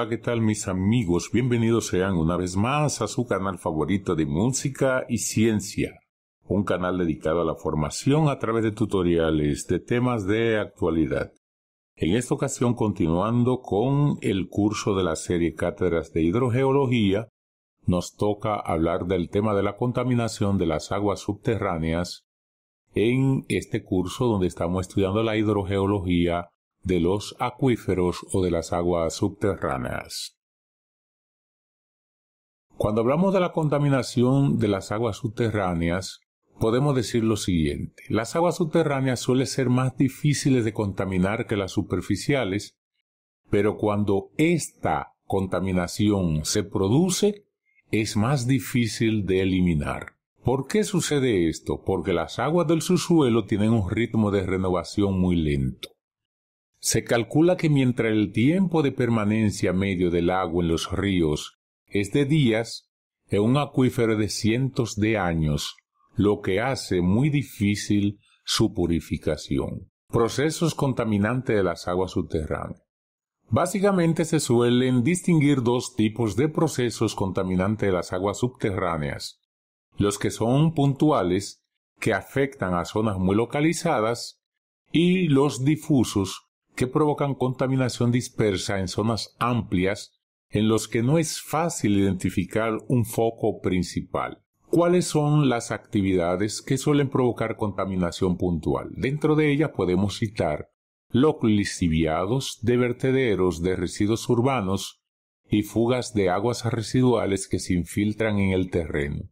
Hola, ¿qué tal mis amigos? Bienvenidos sean una vez más a su canal favorito de música y ciencia, un canal dedicado a la formación a través de tutoriales de temas de actualidad. En esta ocasión continuando con el curso de la serie Cátedras de Hidrogeología, nos toca hablar del tema de la contaminación de las aguas subterráneas en este curso donde estamos estudiando la hidrogeología de los acuíferos o de las aguas subterráneas. Cuando hablamos de la contaminación de las aguas subterráneas, podemos decir lo siguiente. Las aguas subterráneas suelen ser más difíciles de contaminar que las superficiales, pero cuando esta contaminación se produce, es más difícil de eliminar. ¿Por qué sucede esto? Porque las aguas del subsuelo tienen un ritmo de renovación muy lento. Se calcula que mientras el tiempo de permanencia medio del agua en los ríos es de días, en un acuífero de cientos de años, lo que hace muy difícil su purificación. Procesos contaminantes de las aguas subterráneas. Básicamente se suelen distinguir dos tipos de procesos contaminantes de las aguas subterráneas, los que son puntuales, que afectan a zonas muy localizadas, y los difusos, que provocan contaminación dispersa en zonas amplias en los que no es fácil identificar un foco principal. ¿Cuáles son las actividades que suelen provocar contaminación puntual? Dentro de ella podemos citar los lixiviados de vertederos de residuos urbanos y fugas de aguas residuales que se infiltran en el terreno,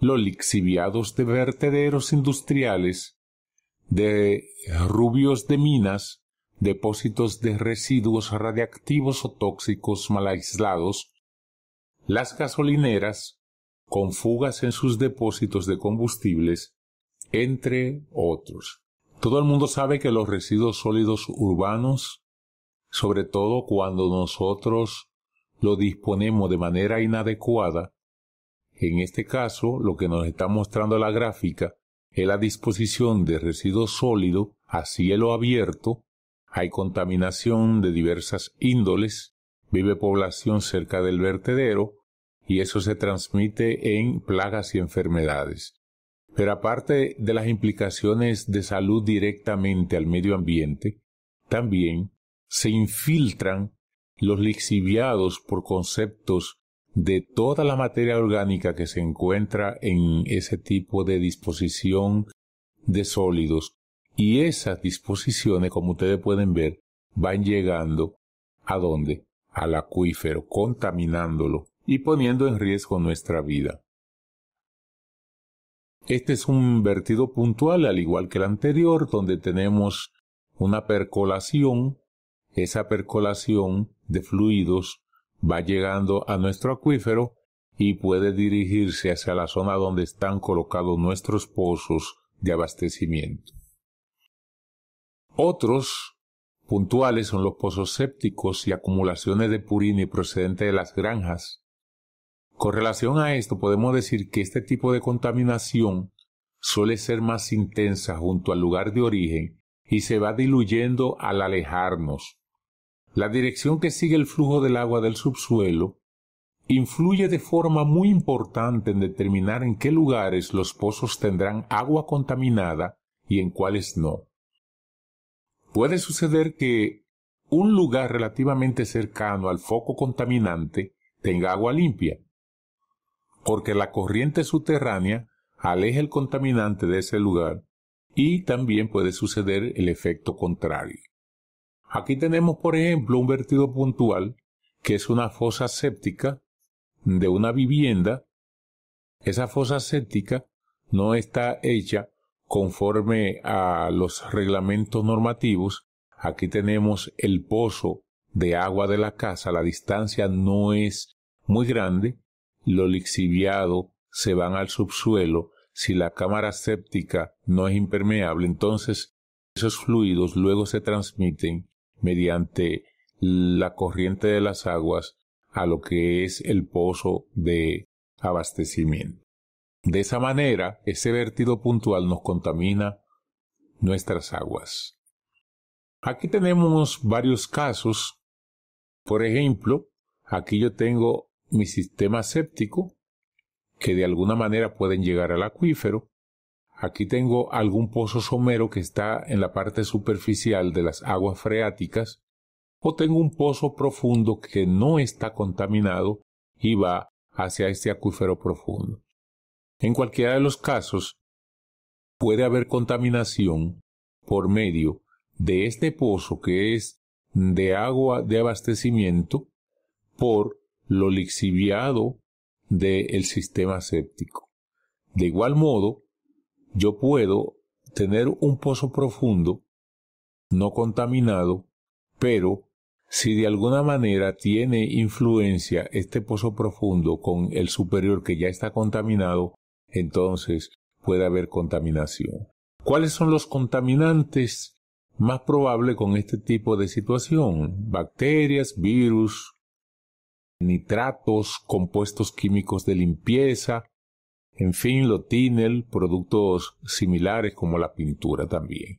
los lixiviados de vertederos industriales, de rubios de minas depósitos de residuos radiactivos o tóxicos mal aislados, las gasolineras, con fugas en sus depósitos de combustibles, entre otros. Todo el mundo sabe que los residuos sólidos urbanos, sobre todo cuando nosotros lo disponemos de manera inadecuada, en este caso lo que nos está mostrando la gráfica es la disposición de residuos sólidos a cielo abierto hay contaminación de diversas índoles, vive población cerca del vertedero, y eso se transmite en plagas y enfermedades. Pero aparte de las implicaciones de salud directamente al medio ambiente, también se infiltran los lixiviados por conceptos de toda la materia orgánica que se encuentra en ese tipo de disposición de sólidos y esas disposiciones, como ustedes pueden ver, van llegando a dónde? Al acuífero, contaminándolo y poniendo en riesgo nuestra vida. Este es un vertido puntual, al igual que el anterior, donde tenemos una percolación. Esa percolación de fluidos va llegando a nuestro acuífero y puede dirigirse hacia la zona donde están colocados nuestros pozos de abastecimiento. Otros puntuales son los pozos sépticos y acumulaciones de purine procedente de las granjas. Con relación a esto, podemos decir que este tipo de contaminación suele ser más intensa junto al lugar de origen y se va diluyendo al alejarnos. La dirección que sigue el flujo del agua del subsuelo influye de forma muy importante en determinar en qué lugares los pozos tendrán agua contaminada y en cuáles no puede suceder que un lugar relativamente cercano al foco contaminante tenga agua limpia, porque la corriente subterránea aleja el contaminante de ese lugar y también puede suceder el efecto contrario. Aquí tenemos, por ejemplo, un vertido puntual, que es una fosa séptica de una vivienda. Esa fosa séptica no está hecha conforme a los reglamentos normativos, aquí tenemos el pozo de agua de la casa, la distancia no es muy grande, lo lixiviado se van al subsuelo, si la cámara séptica no es impermeable, entonces esos fluidos luego se transmiten mediante la corriente de las aguas a lo que es el pozo de abastecimiento. De esa manera, ese vertido puntual nos contamina nuestras aguas. Aquí tenemos varios casos. Por ejemplo, aquí yo tengo mi sistema séptico, que de alguna manera pueden llegar al acuífero. Aquí tengo algún pozo somero que está en la parte superficial de las aguas freáticas, o tengo un pozo profundo que no está contaminado y va hacia este acuífero profundo. En cualquiera de los casos, puede haber contaminación por medio de este pozo que es de agua de abastecimiento por lo lixiviado del sistema séptico. De igual modo, yo puedo tener un pozo profundo, no contaminado, pero si de alguna manera tiene influencia este pozo profundo con el superior que ya está contaminado, entonces puede haber contaminación. ¿Cuáles son los contaminantes más probables con este tipo de situación? Bacterias, virus, nitratos, compuestos químicos de limpieza, en fin, lotinel, productos similares como la pintura también.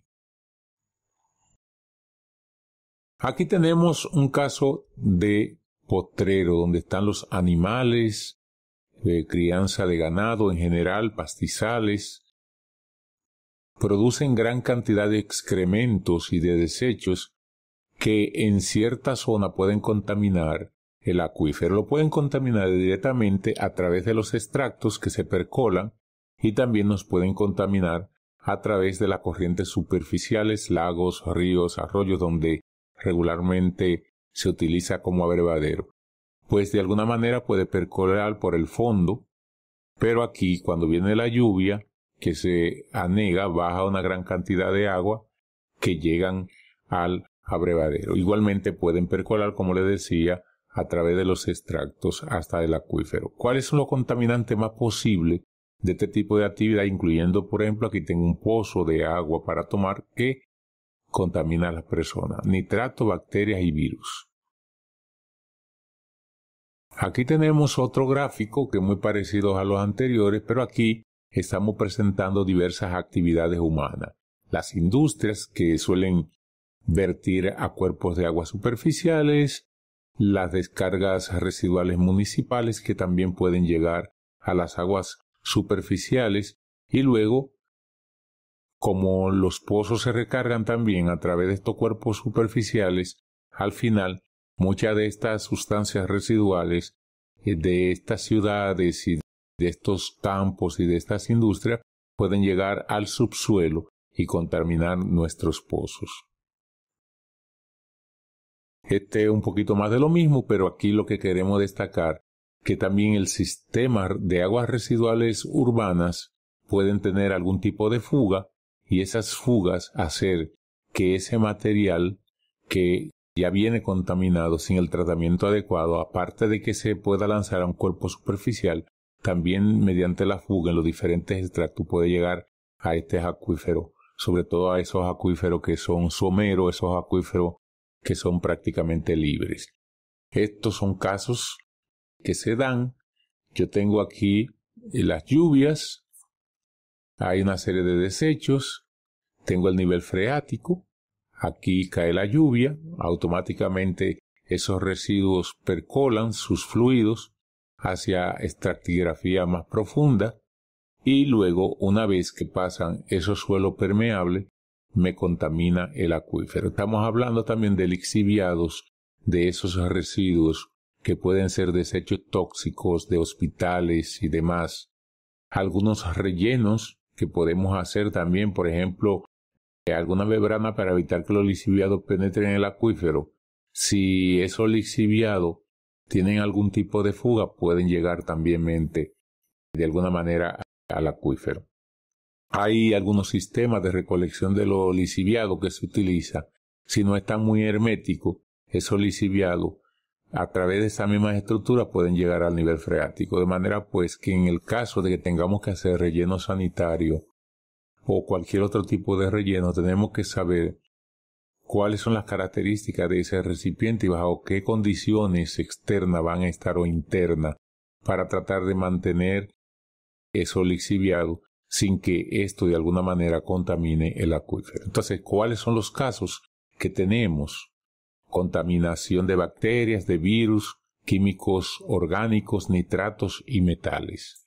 Aquí tenemos un caso de potrero donde están los animales eh, crianza de ganado en general, pastizales, producen gran cantidad de excrementos y de desechos que en cierta zona pueden contaminar el acuífero. Lo pueden contaminar directamente a través de los extractos que se percolan y también nos pueden contaminar a través de las corrientes superficiales, lagos, ríos, arroyos, donde regularmente se utiliza como abrevadero pues de alguna manera puede percolar por el fondo, pero aquí cuando viene la lluvia, que se anega, baja una gran cantidad de agua que llegan al abrevadero. Igualmente pueden percolar, como les decía, a través de los extractos hasta el acuífero. ¿Cuál es lo contaminante más posible de este tipo de actividad? Incluyendo, por ejemplo, aquí tengo un pozo de agua para tomar que contamina a las personas. Nitrato, bacterias y virus. Aquí tenemos otro gráfico que es muy parecido a los anteriores, pero aquí estamos presentando diversas actividades humanas. Las industrias que suelen vertir a cuerpos de aguas superficiales, las descargas residuales municipales que también pueden llegar a las aguas superficiales y luego, como los pozos se recargan también a través de estos cuerpos superficiales, al final Muchas de estas sustancias residuales de estas ciudades y de estos campos y de estas industrias pueden llegar al subsuelo y contaminar nuestros pozos. Este es un poquito más de lo mismo, pero aquí lo que queremos destacar que también el sistema de aguas residuales urbanas pueden tener algún tipo de fuga y esas fugas hacer que ese material que ya viene contaminado sin el tratamiento adecuado, aparte de que se pueda lanzar a un cuerpo superficial, también mediante la fuga en los diferentes extractos puede llegar a este acuífero, sobre todo a esos acuíferos que son someros, esos acuíferos que son prácticamente libres. Estos son casos que se dan. Yo tengo aquí eh, las lluvias, hay una serie de desechos, tengo el nivel freático, Aquí cae la lluvia, automáticamente esos residuos percolan sus fluidos hacia estratigrafía más profunda y luego una vez que pasan esos suelos permeables me contamina el acuífero. Estamos hablando también de lixiviados de esos residuos que pueden ser desechos tóxicos de hospitales y demás. Algunos rellenos que podemos hacer también, por ejemplo, alguna membrana para evitar que los lixiviados penetren en el acuífero. Si esos lisiviados tienen algún tipo de fuga, pueden llegar también de alguna manera al acuífero. Hay algunos sistemas de recolección de los lixiviados que se utiliza. Si no están muy herméticos, esos lisiviados a través de esas mismas estructuras pueden llegar al nivel freático. De manera pues que en el caso de que tengamos que hacer relleno sanitario o cualquier otro tipo de relleno, tenemos que saber cuáles son las características de ese recipiente y bajo qué condiciones externas van a estar o internas para tratar de mantener eso lixiviado sin que esto de alguna manera contamine el acuífero. Entonces, ¿cuáles son los casos que tenemos? Contaminación de bacterias, de virus, químicos orgánicos, nitratos y metales.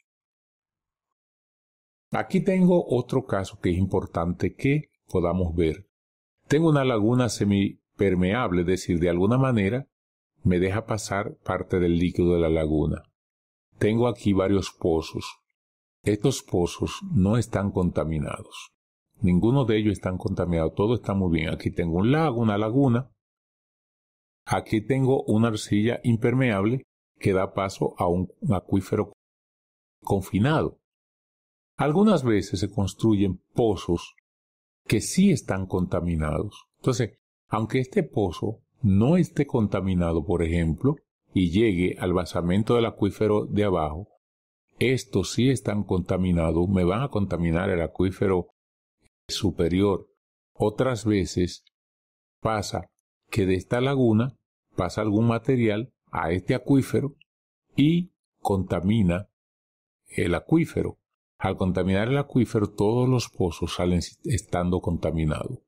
Aquí tengo otro caso que es importante que podamos ver. Tengo una laguna semipermeable, es decir, de alguna manera me deja pasar parte del líquido de la laguna. Tengo aquí varios pozos. Estos pozos no están contaminados. Ninguno de ellos está contaminado. Todo está muy bien. Aquí tengo un lago, una laguna. Aquí tengo una arcilla impermeable que da paso a un acuífero confinado. Algunas veces se construyen pozos que sí están contaminados. Entonces, aunque este pozo no esté contaminado, por ejemplo, y llegue al basamento del acuífero de abajo, estos sí están contaminados, me van a contaminar el acuífero superior. Otras veces pasa que de esta laguna pasa algún material a este acuífero y contamina el acuífero. Al contaminar el acuífero, todos los pozos salen estando contaminados.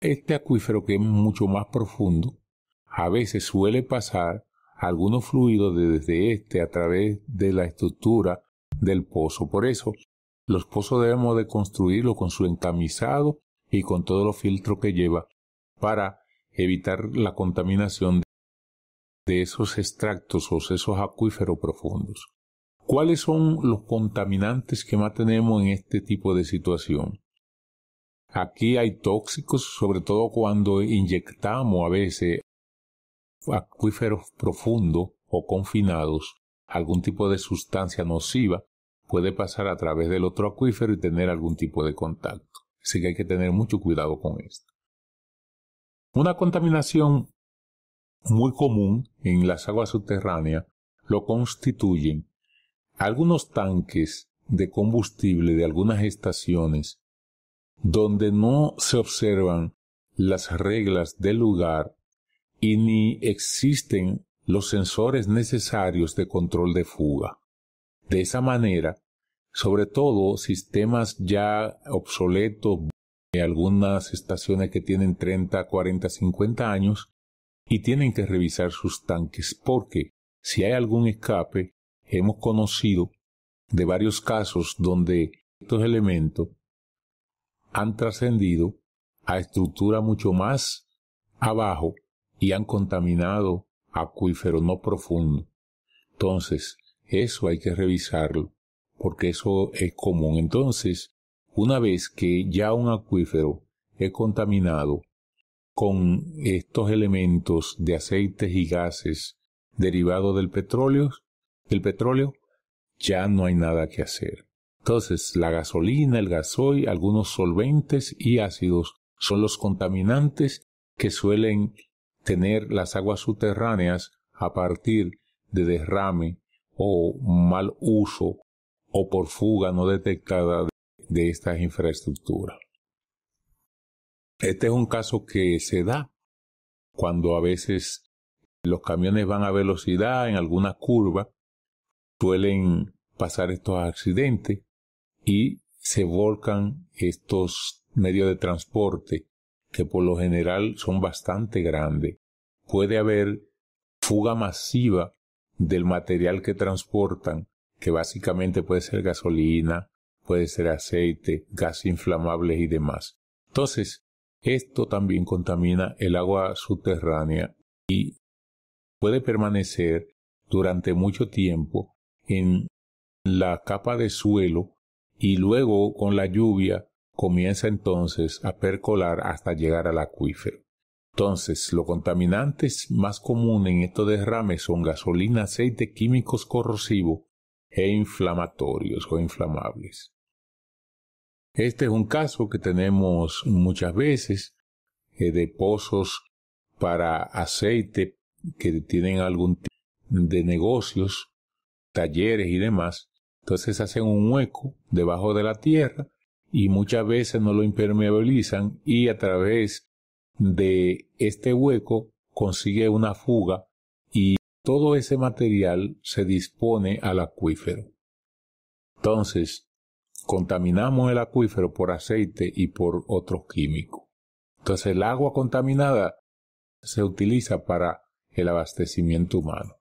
Este acuífero, que es mucho más profundo, a veces suele pasar algunos fluidos desde este a través de la estructura del pozo. Por eso, los pozos debemos de construirlo con su encamisado y con todos los filtros que lleva para evitar la contaminación de esos extractos o esos acuíferos profundos. ¿Cuáles son los contaminantes que más tenemos en este tipo de situación? Aquí hay tóxicos, sobre todo cuando inyectamos a veces acuíferos profundos o confinados algún tipo de sustancia nociva puede pasar a través del otro acuífero y tener algún tipo de contacto. Así que hay que tener mucho cuidado con esto. Una contaminación muy común en las aguas subterráneas lo constituyen algunos tanques de combustible de algunas estaciones donde no se observan las reglas del lugar y ni existen los sensores necesarios de control de fuga. De esa manera, sobre todo sistemas ya obsoletos, de algunas estaciones que tienen 30, 40, 50 años, y tienen que revisar sus tanques porque si hay algún escape, hemos conocido de varios casos donde estos elementos han trascendido a estructura mucho más abajo y han contaminado acuífero no profundo. Entonces, eso hay que revisarlo, porque eso es común. Entonces, una vez que ya un acuífero es contaminado con estos elementos de aceites y gases derivados del petróleo, el petróleo, ya no hay nada que hacer. Entonces, la gasolina, el gasoil, algunos solventes y ácidos son los contaminantes que suelen tener las aguas subterráneas a partir de derrame o mal uso o por fuga no detectada de estas infraestructuras. Este es un caso que se da cuando a veces los camiones van a velocidad en alguna curva suelen pasar estos accidentes y se volcan estos medios de transporte que por lo general son bastante grandes. Puede haber fuga masiva del material que transportan, que básicamente puede ser gasolina, puede ser aceite, gas inflamables y demás. Entonces, esto también contamina el agua subterránea y puede permanecer durante mucho tiempo en la capa de suelo y luego con la lluvia comienza entonces a percolar hasta llegar al acuífero. Entonces, los contaminantes más comunes en estos derrames son gasolina, aceite, químicos corrosivos e inflamatorios o inflamables. Este es un caso que tenemos muchas veces eh, de pozos para aceite que tienen algún tipo de negocios talleres y demás, entonces hacen un hueco debajo de la tierra y muchas veces no lo impermeabilizan y a través de este hueco consigue una fuga y todo ese material se dispone al acuífero. Entonces, contaminamos el acuífero por aceite y por otros químicos. Entonces, el agua contaminada se utiliza para el abastecimiento humano.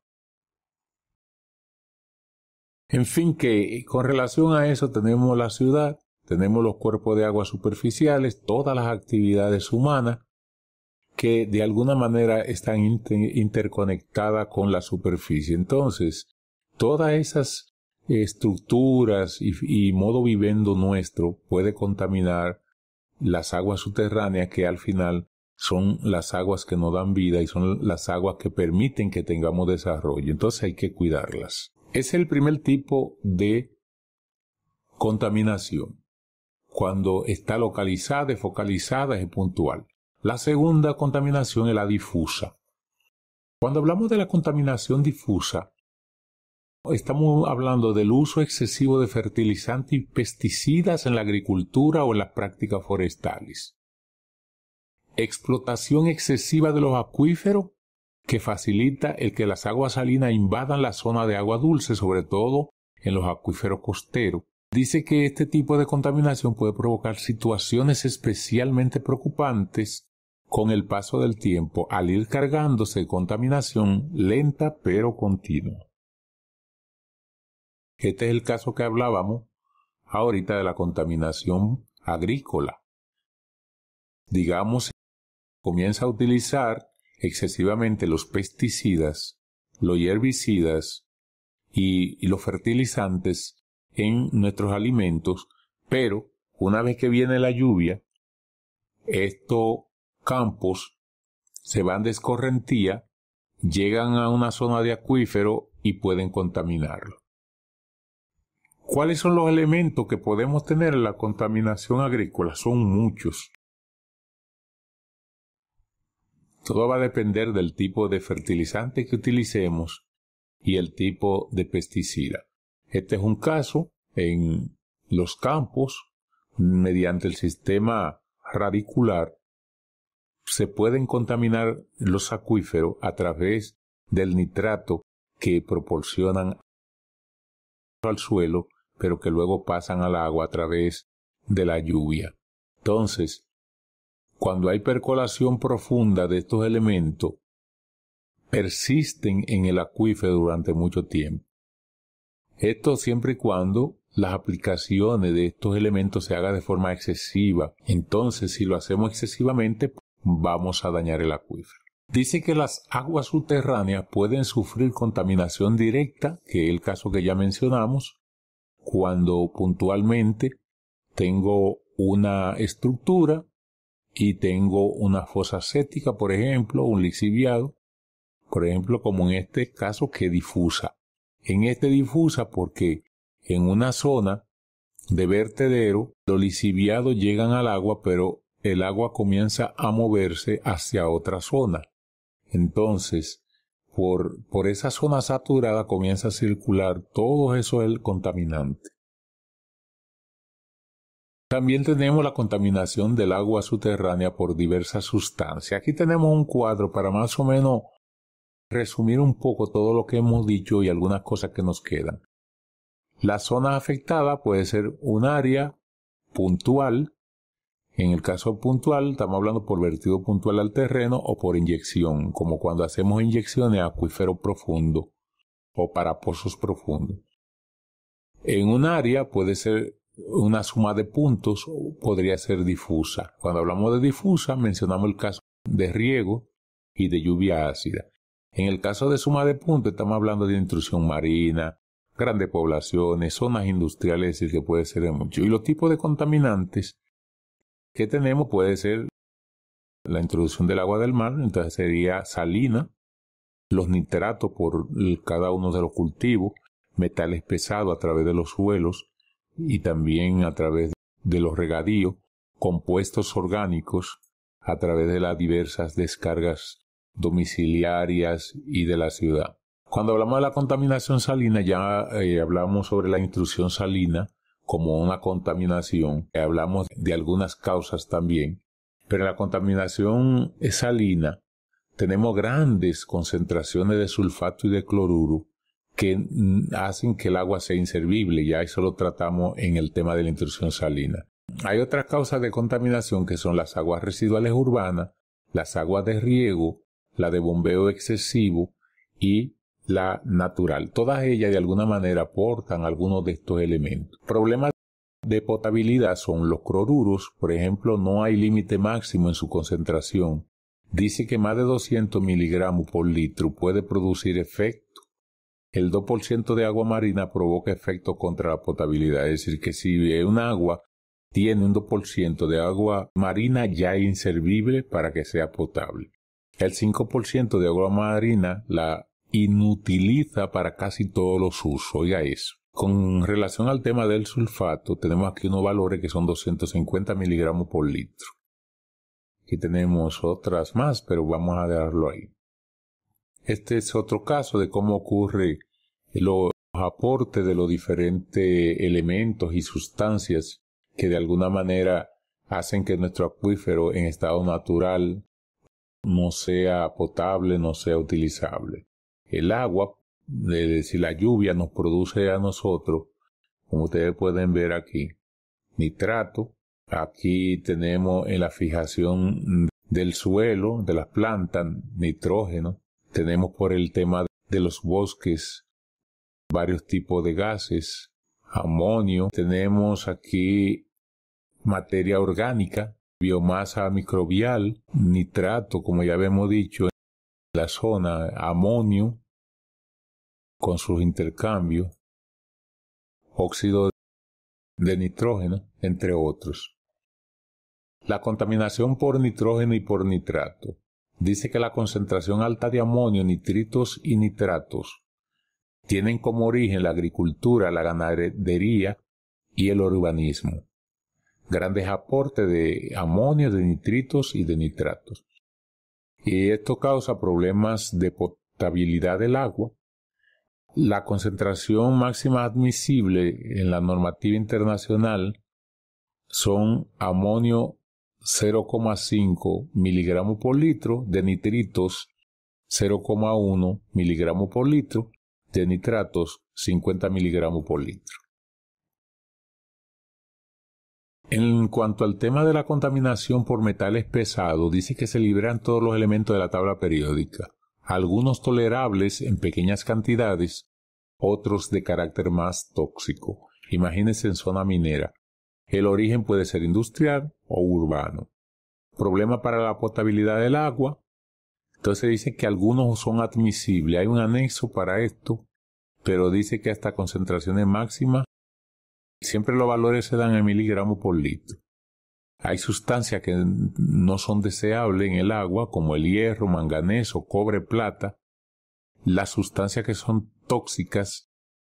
En fin, que con relación a eso tenemos la ciudad, tenemos los cuerpos de agua superficiales, todas las actividades humanas que de alguna manera están interconectadas con la superficie. Entonces, todas esas estructuras y, modo vivendo nuestro puede contaminar las aguas subterráneas que al final son las aguas que nos dan vida y son las aguas que permiten que tengamos desarrollo. Entonces hay que cuidarlas. Es el primer tipo de contaminación, cuando está localizada, focalizada, es puntual. La segunda contaminación es la difusa. Cuando hablamos de la contaminación difusa, estamos hablando del uso excesivo de fertilizantes y pesticidas en la agricultura o en las prácticas forestales. Explotación excesiva de los acuíferos que facilita el que las aguas salinas invadan la zona de agua dulce, sobre todo en los acuíferos costeros. Dice que este tipo de contaminación puede provocar situaciones especialmente preocupantes con el paso del tiempo al ir cargándose contaminación lenta pero continua. Este es el caso que hablábamos ahorita de la contaminación agrícola. Digamos, comienza a utilizar excesivamente los pesticidas, los herbicidas y, los fertilizantes en nuestros alimentos, pero una vez que viene la lluvia, estos campos se van de escorrentía, llegan a una zona de acuífero y pueden contaminarlo. ¿Cuáles son los elementos que podemos tener en la contaminación agrícola? Son muchos. Todo va a depender del tipo de fertilizante que utilicemos y el tipo de pesticida. Este es un caso en los campos, mediante el sistema radicular, se pueden contaminar los acuíferos a través del nitrato que proporcionan al suelo, pero que luego pasan al agua a través de la lluvia. Entonces, cuando hay percolación profunda de estos elementos, persisten en el acuífero durante mucho tiempo. Esto siempre y cuando las aplicaciones de estos elementos se hagan de forma excesiva. Entonces, si lo hacemos excesivamente, vamos a dañar el acuífero. Dice que las aguas subterráneas pueden sufrir contaminación directa, que es el caso que ya mencionamos, cuando puntualmente tengo una estructura y tengo una fosa séptica, por ejemplo, un lixiviado, por ejemplo, como en este caso que difusa. En este difusa porque en una zona de vertedero los lixiviados llegan al agua, pero el agua comienza a moverse hacia otra zona. Entonces, por, por esa zona saturada comienza a circular todo eso el contaminante. También tenemos la contaminación del agua subterránea por diversas sustancias. Aquí tenemos un cuadro para más o menos resumir un poco todo lo que hemos dicho y algunas cosas que nos quedan. La zona afectada puede ser un área puntual. En el caso puntual, estamos hablando por vertido puntual al terreno o por inyección, como cuando hacemos inyecciones a acuífero profundo o para pozos profundos. En un área puede ser una suma de puntos podría ser difusa. Cuando hablamos de difusa, mencionamos el caso de riego y de lluvia ácida. En el caso de suma de puntos, estamos hablando de intrusión marina, grandes poblaciones, zonas industriales, decir, que puede ser de mucho. Y los tipos de contaminantes que tenemos puede ser la introducción del agua del mar, entonces sería salina, los nitratos por cada uno de los cultivos, metales pesados a través de los suelos, y también a través de los regadíos, compuestos orgánicos, a través de las diversas descargas domiciliarias y de la ciudad. Cuando hablamos de la contaminación salina, ya eh, hablamos sobre la intrusión salina como una contaminación, eh, hablamos de algunas causas también, pero la contaminación eh, salina tenemos grandes concentraciones de sulfato y de cloruro que hacen que el agua sea inservible, ya eso lo tratamos en el tema de la intrusión salina. Hay otras causas de contaminación que son las aguas residuales urbanas, las aguas de riego, la de bombeo excesivo y la natural. Todas ellas de alguna manera aportan algunos de estos elementos. Problemas de potabilidad son los cloruros, por ejemplo, no hay límite máximo en su concentración. Dice que más de 200 miligramos por litro puede producir efectos el 2% de agua marina provoca efecto contra la potabilidad. Es decir, que si un agua tiene un 2% de agua marina ya inservible para que sea potable. El 5% de agua marina la inutiliza para casi todos los usos. a eso. Con relación al tema del sulfato, tenemos aquí unos valores que son 250 miligramos por litro. Aquí tenemos otras más, pero vamos a dejarlo ahí. Este es otro caso de cómo ocurre los aportes de los diferentes elementos y sustancias que de alguna manera hacen que nuestro acuífero en estado natural no sea potable, no sea utilizable. El agua, es decir, la lluvia nos produce a nosotros, como ustedes pueden ver aquí, nitrato. Aquí tenemos en la fijación del suelo, de las plantas, nitrógeno. Tenemos por el tema de los bosques varios tipos de gases, amonio, tenemos aquí materia orgánica, biomasa microbial, nitrato, como ya habíamos dicho, en la zona, amonio, con sus intercambios, óxido de nitrógeno, entre otros. La contaminación por nitrógeno y por nitrato. Dice que la concentración alta de amonio, nitritos y nitratos tienen como origen la agricultura, la ganadería y el urbanismo. Grandes aportes de amonio, de nitritos y de nitratos. Y esto causa problemas de potabilidad del agua. La concentración máxima admisible en la normativa internacional son amonio 0,5 miligramos por litro, de nitritos 0,1 miligramos por litro de nitratos 50 miligramos por litro. En cuanto al tema de la contaminación por metales pesados, dice que se liberan todos los elementos de la tabla periódica, algunos tolerables en pequeñas cantidades, otros de carácter más tóxico. Imagínense en zona minera. El origen puede ser industrial o urbano. Problema para la potabilidad del agua, entonces dice que algunos son admisibles. Hay un anexo para esto, pero dice que hasta concentraciones máximas, siempre los valores se dan en miligramos por litro. Hay sustancias que no son deseables en el agua, como el hierro, manganeso, cobre, plata. Las sustancias que son tóxicas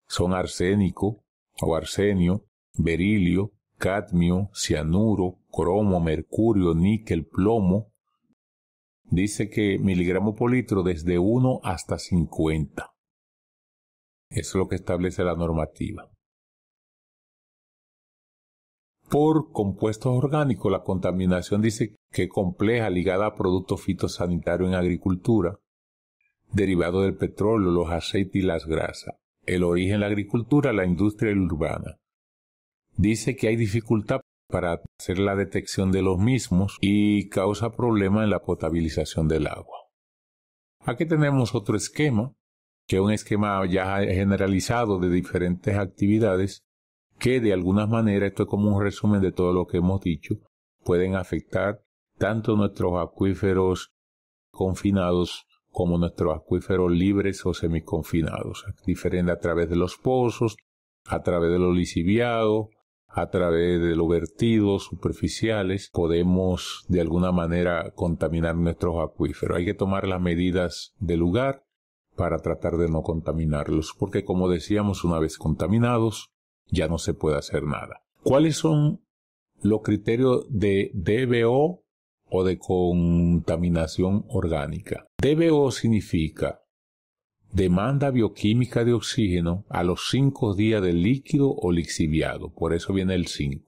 son arsénico o arsenio, berilio, cadmio, cianuro, cromo, mercurio, níquel, plomo, dice que miligramo por litro desde 1 hasta 50. es lo que establece la normativa. Por compuestos orgánicos, la contaminación dice que compleja ligada a productos fitosanitarios en agricultura, derivado del petróleo, los aceites y las grasas. El origen la agricultura, la industria urbana. Dice que hay dificultad para hacer la detección de los mismos y causa problema en la potabilización del agua. Aquí tenemos otro esquema, que es un esquema ya generalizado de diferentes actividades que de alguna manera, esto es como un resumen de todo lo que hemos dicho, pueden afectar tanto nuestros acuíferos confinados como nuestros acuíferos libres o semiconfinados, diferente a través de los pozos, a través de los lisiviados, a través de los vertidos superficiales podemos de alguna manera contaminar nuestros acuíferos. Hay que tomar las medidas de lugar para tratar de no contaminarlos, porque como decíamos, una vez contaminados ya no se puede hacer nada. ¿Cuáles son los criterios de DBO o de contaminación orgánica? DBO significa demanda bioquímica de oxígeno a los 5 días del líquido o lixiviado, por eso viene el 5.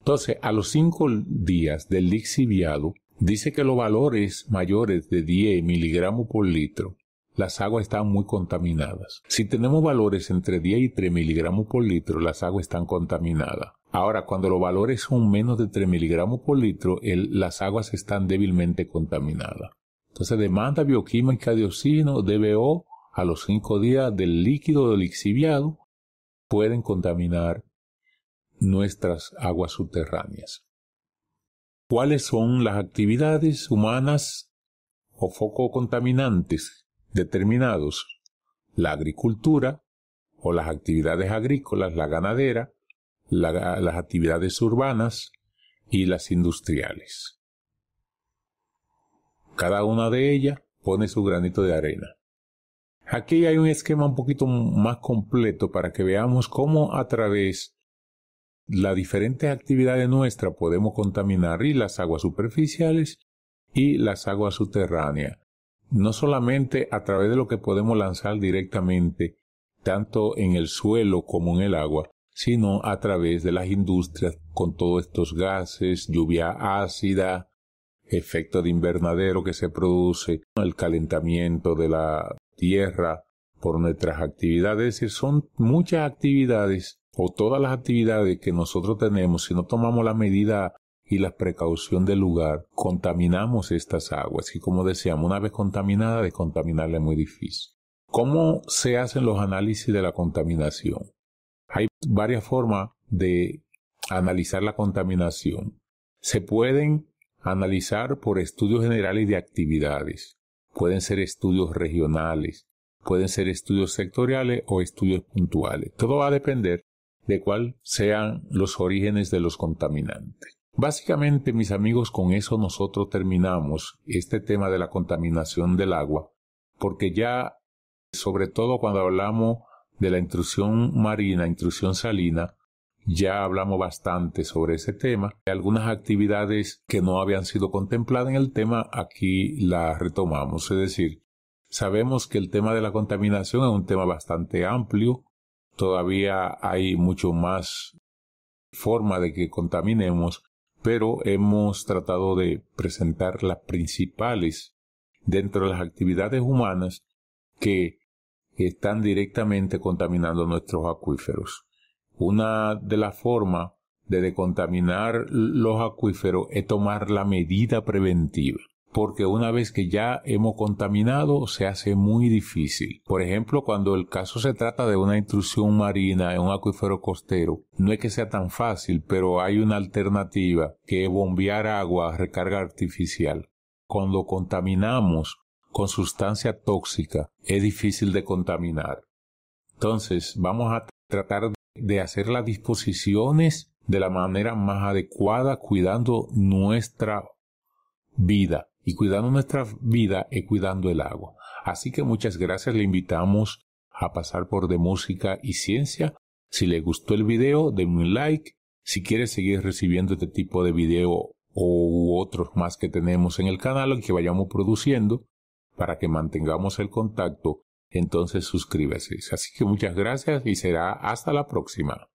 Entonces, a los 5 días del lixiviado, dice que los valores mayores de 10 miligramos por litro, las aguas están muy contaminadas. Si tenemos valores entre 10 y 3 miligramos por litro, las aguas están contaminadas. Ahora, cuando los valores son menos de 3 miligramos por litro, las aguas están débilmente contaminadas. Entonces, demanda bioquímica de oxígeno, DBO, a los cinco días del líquido lixiviado pueden contaminar nuestras aguas subterráneas. ¿Cuáles son las actividades humanas o foco contaminantes determinados? La agricultura o las actividades agrícolas, la ganadera, las actividades urbanas y las industriales. Cada una de ellas pone su granito de arena. Aquí hay un esquema un poquito más completo para que veamos cómo a través de las diferentes actividades nuestras podemos contaminar y las aguas superficiales y las aguas subterráneas. No solamente a través de lo que podemos lanzar directamente, tanto en el suelo como en el agua, sino a través de las industrias con todos estos gases, lluvia ácida, efecto de invernadero que se produce, el calentamiento de la, tierra, por nuestras actividades. Es decir, son muchas actividades o todas las actividades que nosotros tenemos, si no tomamos la medida y la precaución del lugar, contaminamos estas aguas. Y como decíamos, una vez contaminada, descontaminarla es muy difícil. ¿Cómo se hacen los análisis de la contaminación? Hay varias formas de analizar la contaminación. Se pueden analizar por estudios generales de actividades pueden ser estudios regionales, pueden ser estudios sectoriales o estudios puntuales. Todo va a depender de cuál sean los orígenes de los contaminantes. Básicamente, mis amigos, con eso nosotros terminamos este tema de la contaminación del agua, porque ya, sobre todo cuando hablamos de la intrusión marina, intrusión salina, ya hablamos bastante sobre ese tema. Algunas actividades que no habían sido contempladas en el tema aquí las retomamos. Es decir, sabemos que el tema de la contaminación es un tema bastante amplio. Todavía hay mucho más forma de que contaminemos, pero hemos tratado de presentar las principales dentro de las actividades humanas que están directamente contaminando nuestros acuíferos una de las formas de decontaminar los acuíferos es tomar la medida preventiva. Porque una vez que ya hemos contaminado, se hace muy difícil. Por ejemplo, cuando el caso se trata de una intrusión marina en un acuífero costero, no es que sea tan fácil, pero hay una alternativa que es bombear agua a recarga artificial. Cuando contaminamos con sustancia tóxica, es difícil de contaminar. Entonces, vamos a tratar de hacer las disposiciones de la manera más adecuada, cuidando nuestra vida. Y cuidando nuestra vida y cuidando el agua. Así que muchas gracias, le invitamos a pasar por de música y ciencia. Si le gustó el video, denme un like. Si quieres seguir recibiendo este tipo de video u otros más que tenemos en el canal y que vayamos produciendo para que mantengamos el contacto, entonces suscríbase. Así que muchas gracias y será hasta la próxima.